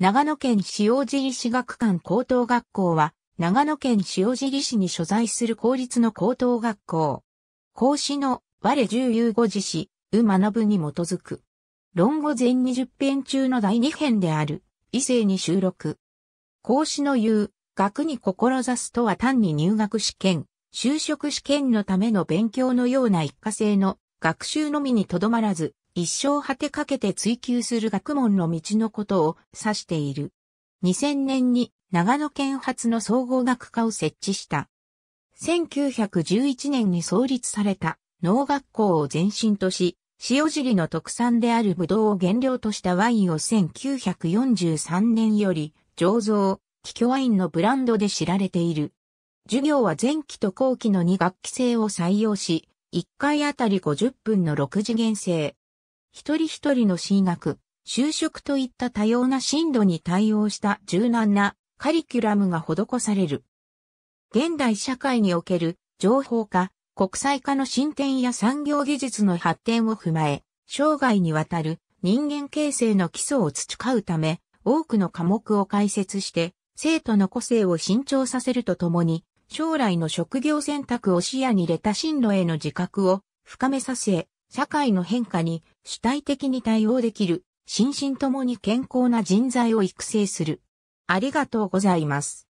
長野県塩尻市学館高等学校は、長野県塩尻市に所在する公立の高等学校。孔子の我十有五字詩、う学ぶに基づく。論語全20編中の第2編である、異性に収録。孔子の言う、学に志すとは単に入学試験、就職試験のための勉強のような一過性の学習のみにとどまらず、一生果てかけて追求する学問の道のことを指している。2000年に長野県発の総合学科を設置した。1911年に創立された農学校を前身とし、塩尻の特産であるブドウを原料としたワインを1943年より醸造、気虚ワインのブランドで知られている。授業は前期と後期の2学期制を採用し、1回あたり50分の6次元制、一人一人の進学、就職といった多様な進路に対応した柔軟なカリキュラムが施される。現代社会における情報化、国際化の進展や産業技術の発展を踏まえ、生涯にわたる人間形成の基礎を培うため、多くの科目を解説して、生徒の個性を伸長させるとともに、将来の職業選択を視野に入れた進路への自覚を深めさせ、社会の変化に主体的に対応できる、心身ともに健康な人材を育成する。ありがとうございます。